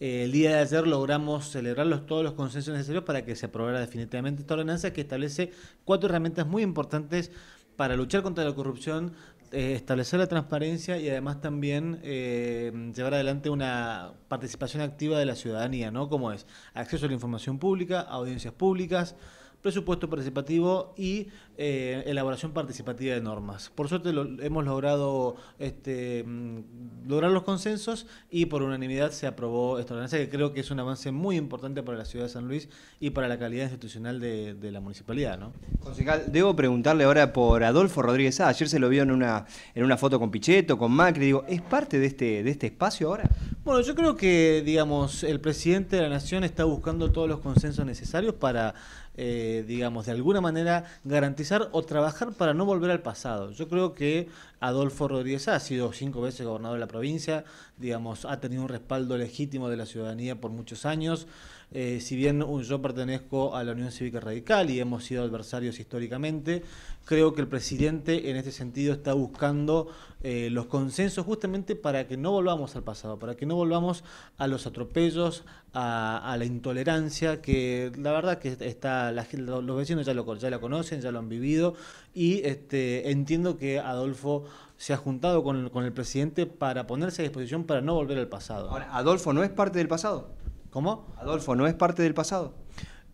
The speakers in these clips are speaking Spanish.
Eh, el día de ayer logramos celebrar todos los consensos necesarios para que se aprobara definitivamente esta ordenanza que establece cuatro herramientas muy importantes para luchar contra la corrupción, eh, establecer la transparencia y además también eh, llevar adelante una participación activa de la ciudadanía, ¿no? Como es acceso a la información pública, audiencias públicas, presupuesto participativo y eh, elaboración participativa de normas. Por suerte lo, hemos logrado este, mm, lograr los consensos y por unanimidad se aprobó esta ordenanza que creo que es un avance muy importante para la ciudad de San Luis y para la calidad institucional de, la municipalidad. ¿no? Concejal, debo preguntarle ahora por Adolfo Rodríguez A. Ayer se lo vio en una, en una foto con Pichetto, con Macri. Digo, ¿es parte de este, de este espacio ahora? Bueno, yo creo que, digamos, el presidente de la Nación está buscando todos los consensos necesarios para... Eh, eh, digamos, de alguna manera garantizar o trabajar para no volver al pasado. Yo creo que Adolfo Rodríguez ha sido cinco veces gobernador de la provincia, digamos, ha tenido un respaldo legítimo de la ciudadanía por muchos años. Eh, si bien uh, yo pertenezco a la Unión Cívica Radical y hemos sido adversarios históricamente, creo que el presidente en este sentido está buscando eh, los consensos justamente para que no volvamos al pasado, para que no volvamos a los atropellos, a, la intolerancia, que la verdad que está, los vecinos ya lo, ya la conocen, ya lo han vivido, y este, entiendo que Adolfo se ha juntado con, con el presidente para ponerse a disposición para no volver al pasado. Ahora, ¿Adolfo no es parte del pasado? ¿Cómo? ¿Adolfo no es parte del pasado?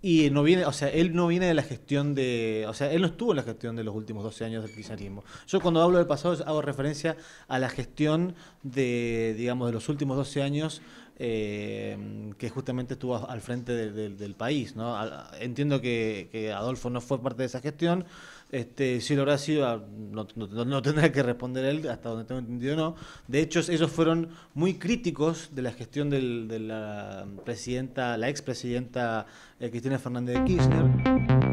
Y no viene, o sea, él no viene de la gestión de, o sea, él no estuvo en la gestión de los últimos 12 años del kirchnerismo. Yo cuando hablo del pasado hago referencia a la gestión de, digamos, de los últimos 12 años Em, que justamente estuvo al frente del país. ¿no? Entiendo que, Adolfo no fue parte de esa gestión, este, si lo habrá sido, ah, no, tendrá que responder él, hasta donde tengo entendido no. De hecho, ellos fueron muy críticos de la gestión de la presidenta, la expresidenta presidenta eh, Cristina Fernández de Kirchner.